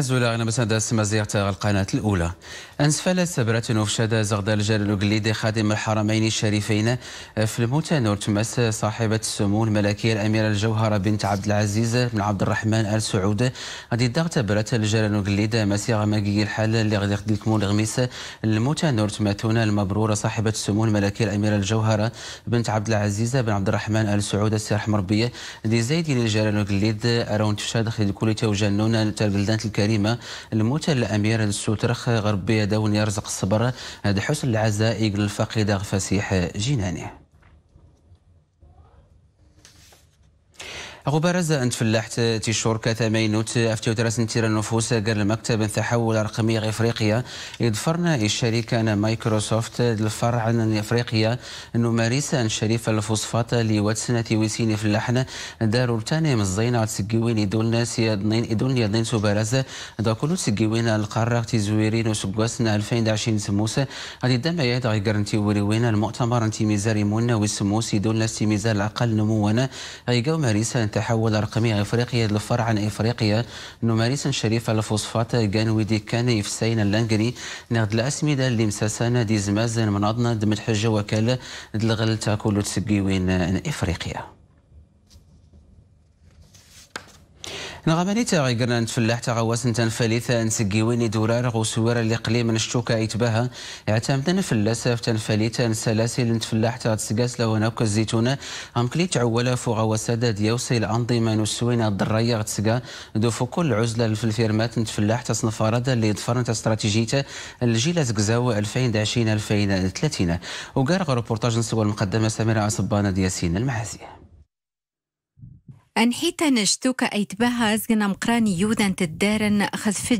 أزولا أنا مسند مزيرة القناة الأولى أنسفل سبرة نوفشدة زغدال جلال قليدي خادم الحرمين الشريفين في الموتانور تمس صاحبة السمو الملكية الأميرة الجوهرة بنت عبد العزيز بن عبد الرحمن آل سعود غادي داغ تبرة الجلال قليد مسيرة ماكي الحال اللي غادي يخدم لكم الغميس الموتانور تماتونا المبرورة صاحبة السمو الملكية الأميرة الجوهرة بنت عبد العزيز بن عبد الرحمن آل سعود السي رحم ربي دي زايدين الجلال قليد أرون تشاد خدي كل توجنون تلقلدان الكريم الكريمة الموت الأمير السوترخ غربية دون يرزق الصبر هذا حسن العزاء للفقيد فسيح جنانه غبارز انت فلاحت تيشور كثمينوت افتيو ترسن تير النفوس قال المكتب تحول الرقمي افريقيا يدفرنا الشركة انا مايكروسوفت الفرع افريقيا انه ماريسا ان الفوسفات اللي واتسنة ويسيني فلاحنا دارو تاني مزينا تسقيوين يدولنا سيادنين يدولنا يدنين سوبارز دا كلو تسجيوين القارة تزويرين وسقواسنا 2020 سموس غادي الدمعية غي قرنتي وريوين المؤتمر انتي ميزاري مونا وسموس يدولنا استميزار الاقل نموانا غي ماريسا انت تحول رقمي أفريقيا عن إفريقيا نماريس شريف الفوسفات دي كان يفسين اللانجري نغد الأسمدة اللي من ديزماز دمت حجه وكالة دلغل تاكل تسقيوين إفريقيا نغماني تاغي قرنا نتفلاح تغواس تنفليث نسقيويني دورار غوسوير اللي قليل من الشوكة يتباها اعتمدنا فلاسف تنفليث سلاسل نتفلاح تغتسقاس لو ناوك الزيتونة كلي تعولا فوغا وسادة ديوسي الأنظمة نسوينا الضرية غتسقا دوفو كل عزلة في الفيرمات نتفلاح تصنف رادا اللي ضفرنا استراتيجية الجيلة زكزاو 2020 2030 وقارغ روبورتاج نسوى المقدمة سميرة عصبانة دياسين المحاسيه أن نشتوك أيتباها أزغنا مقراني يودا تدارن خذ في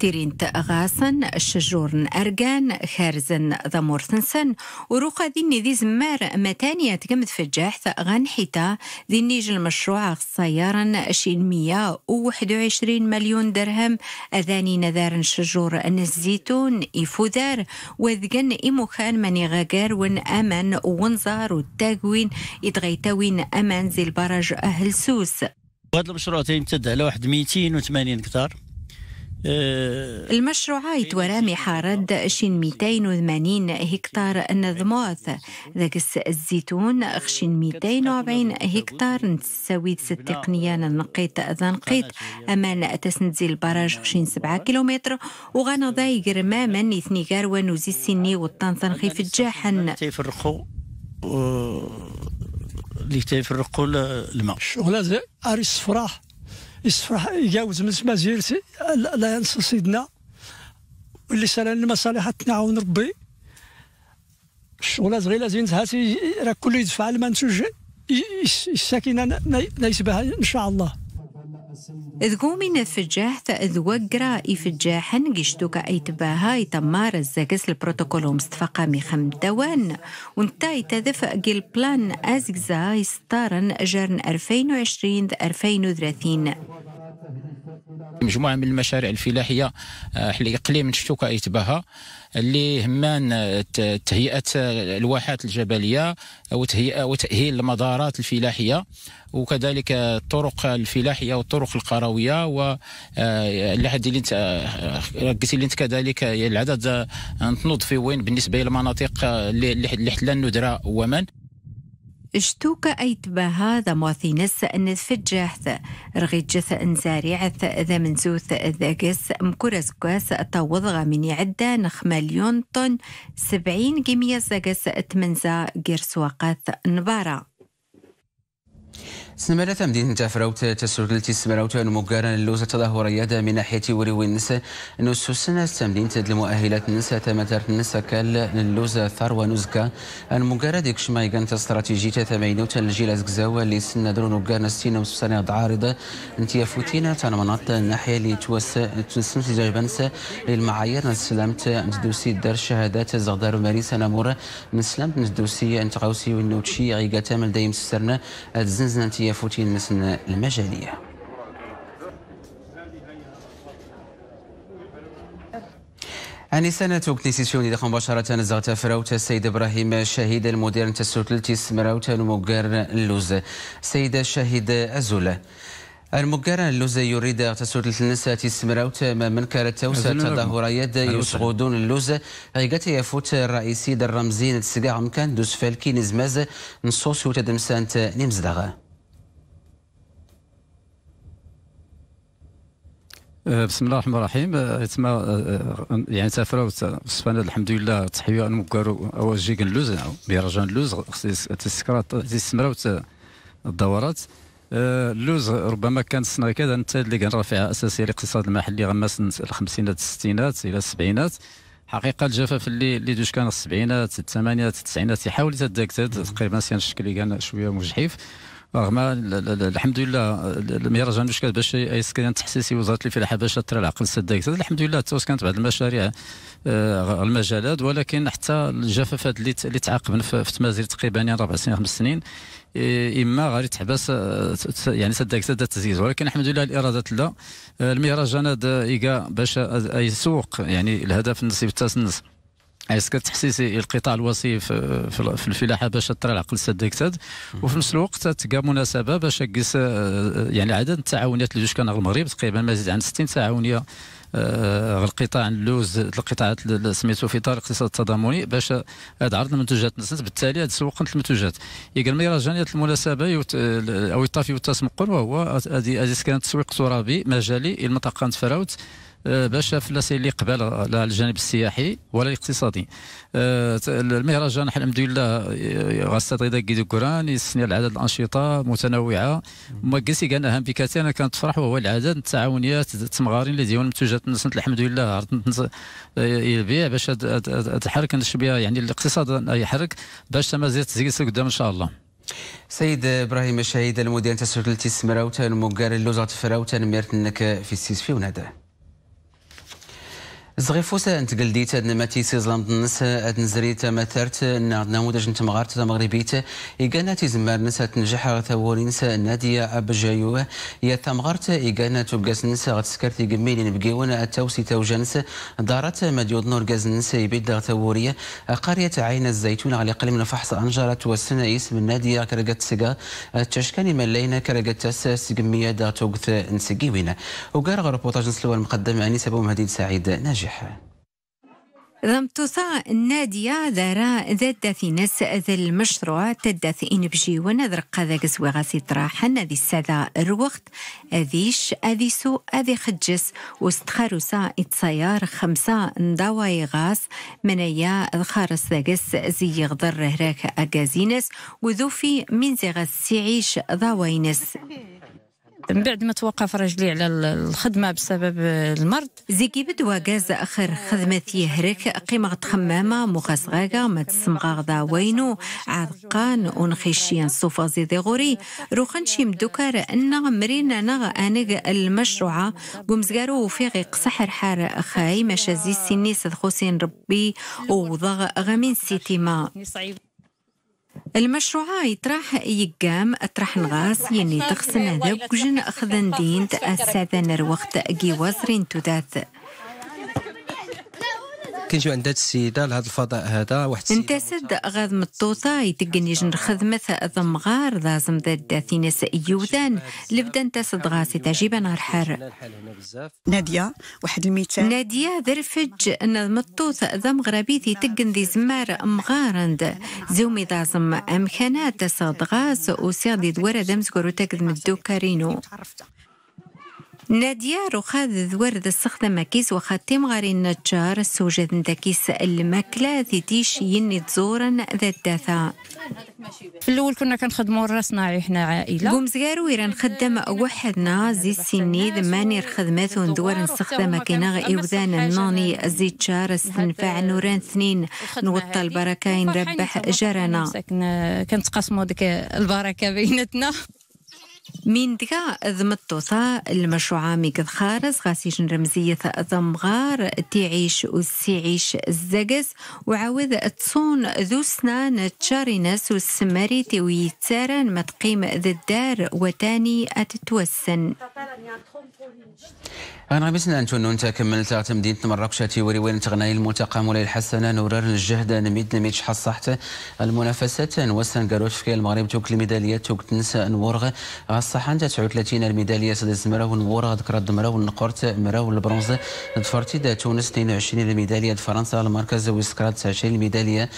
تيرينت غاسن شجورن أرجان خارزن ضمورثنسن وروقا ديني ذي زمار متانية تقمد فجاح غان حيتا ذي جل مشروع صيارا شين مية وواحد وعشرين مليون درهم أذاني نذار شجور الزيتون إفودار وذقن إموخان من غاقار ون أمان ونزار والتاقوين إدغيتاوين أمان زي البرج أهل سوس وهذا المشروع تيمتد على واحد ميتين وثمانين هكتار المشروعات ورامح رد شن 280 هكتار نظموث ذاكس الزيتون خشن 240 هكتار نتساوي التقنية نقيت ذنقيت أمان تسنزي البراج خشن 7 كيلومتر وغانا ضايقر قرماما إثني قاروان وزي السني والطنطن خيف الجاحن تيفرقوا اللي آه، تيفرقوا الماء الشغلة أريس فراح يصفح يجاوز من مازير لا ينسى سيدنا واللي سالان المصالح تنعاون ربي الشغلات غير لازم سي راه كله يدفع المنتوج الساكنه نايسبها ان شاء الله إذ قومي فجاه فإذ وقرا إفجاحا قشتوك أي تباها يتمار الزاقس البروتوكول ومستفقا مخم دوان ونتا يتذف قيل بلان أزقزا يستارن أجرن 2020 2030 مجموعه من المشاريع الفلاحيه آه، إقليم شتوكا يتباها اللي همان آه، تهيئه آه، الواحات الجبليه وتهيئة وتاهيل المدارات الفلاحيه وكذلك الطرق الفلاحيه والطرق القرويه و قلت لي انت كذلك العدد تنوض في وين بالنسبه للمناطق اللي حلال ندره ومن شتوكا أيتباها ذا نس أن فجاحث رغيجث أنزاريعث ذا منزوث ذا قس مكورزكاس طوض غامني نخ نخمليون طن سبعين جمية زاقس تمنزا قرسواقات نبارة استمرت مدينة التي تسرلت أن مقارنة اللوزة تظهر يدا من ناحية وريو النساء نسوسنا تمدينة المؤهلات النساء تمترت النساء كال اللوزة ثروة نزكا المقارنة ديكش مايغان استراتيجية تمينوت الجيل زكزاوة اللي سنة درون مقارنة ستين عارضة ضعارضة انتيا فوتينا تانا مناط الناحية اللي توس تنسمت جايبانس للمعايير نسلمت ندوسي دار شهادات زغدار ماريس نامور نسلمت ندوسي نتغاوسي ونوتشي عيقا من دايم سسرنا الزنزنة يا فوتين نسنا المجالية يعني سنة كنيسيسيوني دخل مباشرة نزغت فروت السيد إبراهيم شهيد المدير تسوتلتي سمراوت المقر اللوز سيد الشهيد أزولة المقارنة اللوز يريد تسلط النساء سمراوت ما من منكر تظهر تظاهرات يسغدون اللوز عيقات يفوت الرئيسي در رمزين تسقع مكان دوس فالكي نزماز نصوص وتدمسانت نمزدغه آه، بسم الله الرحمن الرحيم تما آه، آه، يعني سافروا وصفنا الحمد لله تحيا نمكارو اواجي كنلوز يعني مهرجان لوز تسكرات تسمراو الدورات اللوز ربما كان السنه كذا انت اللي كان رافعه اساسيه الاقتصاد المحلي غماس الخمسينات الستينات الى السبعينات حقيقه الجفاف اللي اللي دوش كان السبعينات الثمانينات التسعينات يحاول يتداك تقريبا سيان الشكل كان شويه مجحف رغم الحمد لله المهرجان واش باش كانت تحسيسي وزاره الفلاحه باش ترى العقل سدك الحمد لله حتى كانت بعض المشاريع آه، المجالات ولكن حتى الجفافات اللي تعاقبن في تمازير تقريبا يعني ربع سنين خمس سنين اما غادي تحبس آه، يعني سدك سد التزييز ولكن الحمد لله الاراده لا آه، المهرجان ايكا باش يسوق يعني الهدف النصيب التاسنس عايز كتحسي القطاع الوصي في, الفلاحه باش ترى العقل سد وفي نفس الوقت تلقى مناسبه باش كيس آه، آه، يعني عدد التعاونيات اللي جوج كان المغرب تقريبا ما زيد عن 60 تعاونيه آه، القطاع اللوز القطاعات سميتو في طريق الاقتصاد التضامني باش هذا عرض المنتوجات نزلت بالتالي هذا سوق المنتوجات يقال مهرجانيه المناسبه يوت او الطافي والتسمقل وهو هذه كانت تسويق ترابي مجالي المنطقه فراوت آه، باش الناس اللي قبل على الجانب السياحي ولا الاقتصادي آه، المهرجان الحمد لله آه، غيدا كيدو كوران يسني العدد الانشطه متنوعه ما كاسي كان اهم بكثير انا كانت فرح وهو العدد التعاونيات التمغارين اللي ديون منتوجات نسنت الحمد لله عرضت يبيع باش تحرك بها يعني الاقتصاد يحرك باش مازال تزيد قدام ان شاء الله سيد ابراهيم الشهيد المدير تسوت التي سمراوتان مقار اللوزات فراوتان ميرتنك في السيسفي وناداه زغيفوس انت قلديت ادنا ماتي سيزلام دنس ادن ماثرت ان نموذج انت مغارت مغربيت ايقانا تيزمار نس تنجح غتاورينس نادية ابجايوه يا تمغارت ايقانا توقاز نس غتسكرت يقميلين بقيون التوسي توجنس دارت مديود نور قاز نس يبيد غتاورية قرية عين الزيتون على قلم نفحص انجرة والسنة اسم النادية كرقت سقا تشكاني ملينا كرقت تس سقمية دغتوقث نسقيوين وكار غربوطاج نسلوى المقدم عني سبو مهدي سعيد ناجي ننجحه رمتوثا النادية ذرا ذات ثينس ذا المشروع تدث إن بجي ونذر قذا قزويغا طراحا ذي السادة الوقت أذي أذيسو أذي خجس وستخارسا إتصيار خمسة ندواي غاس منايا الخارس ذاقس زي غضر هراك أقازينس وذوفي من زيغا سيعيش ضواينس من بعد ما توقف رجلي على الخدمه بسبب المرض زيكي بدوا جاز اخر خدمه يهرك قيمة خمامه مغسغاغا مات سمغاغدا وينو عرقان ونخيشيان صوفا زيدي غوري روخن شي مدوكار ان مرينا نغ انغ المشروعه قمزغارو وفيغي قصحر حار خاي ماشازي سيني سد ربي وضغ غامين سيتيما المشروعات راح يقام أطرح الغاز يني تخسن ذوق جن أخذن دين تأسادن الوقت اجي وزرين تداث كنجيو عند السيده لهذا الفضاء هذا واحد انت انتسد غاز مطوطه يتقن يجن خدمه ضمغار لازم ذات داثين سيوذان لبدا انتسد غاسي تجيب نهار حار ناديه واحد المثال ناديه ذرفج ان مطوطة ذم غربي تقن ذي زمار مغارند زومي دازم امكانات سد غاز وسير دي دوار ذم زكورو تاكد مدو نادية رخاذ ذورد استخدم كيس وخاتم غاري النجار السوجد كيس الماكلة ذي ديش يني تزورن ذا الدثا في الاول كنا كنخدموا الصناعي إحنا عائله قوم زغارو يرا نخدم وحدنا زي سني ذماني الخدمات وندور نستخدم كينا ايوذان الناني زي تشار استنفع نوران اثنين نوطى البركه نربح جرانا كنتقاسموا ديك البركه بيناتنا من دقا ذم المشروع ميكد خارز غاسيش رمزية ضمغار تعيش وسيعيش الزقز وعاود تصون ذو سنان تشارينس والسماري تويتسارن ما تقيم ذا الدار وتاني أتتوسن أنا بسنا أنتو نونتا كملت تمدينة مراكش تيوري وين تغني الملتقى مولاي الحسنة نورر الجهد نميد نميد حصحت المنافسات نوسن كاروش في المغرب توك الميداليات توك تنسى نورغ صحان 39 الميداليه سادس مراو نورا ذكرت مراو نقرت مراو البرونز دفرتي دا تونس 22 الميداليه فرنسا المركز ويسكرات 20 الميداليه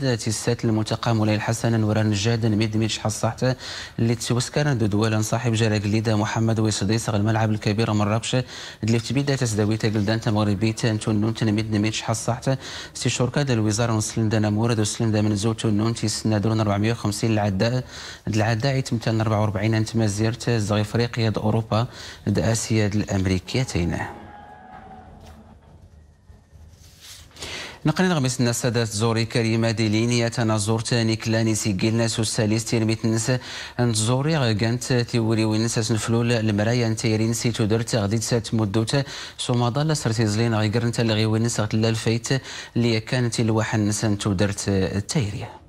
دا تيسات الملتقى مولاي الحسن ميد نجاد ميدميتش حصحت اللي تسوسكر دو دولا صاحب جرى قليدا محمد ويسديس الملعب الكبير مراكش اللي تبدا تسدوي تقلدان تمغربي تنتون تنميد شحال حصحت سي دا الوزاره نسلم دا نمورد وسلم دا منزوت تنون تيسنا درون 450 العداء العداء يتمتن 44 انت ما زرت زغ افريقيا د اوروبا د اسيا د الامريكيتين نقل نغمس السادات زوري كريمة ديلينية نيكلاني تاني ناس الساليس تيرميت تيرميتنس انت زوري غانت تيوري وينسا سنفلول المرايا انتيرين يرين سي تودر تغديد سات مدوت سوما ضال سرتيزلين غير انت اللي غيوينس غتلا الفيت اللي كانت الواحد نسان تودرت تايريه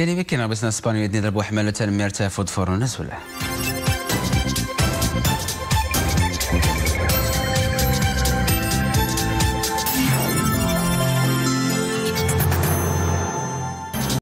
يعني ما كاين بس نسبانيا يدي ضربوا حمالة الميرتاف ودفور الناس ولا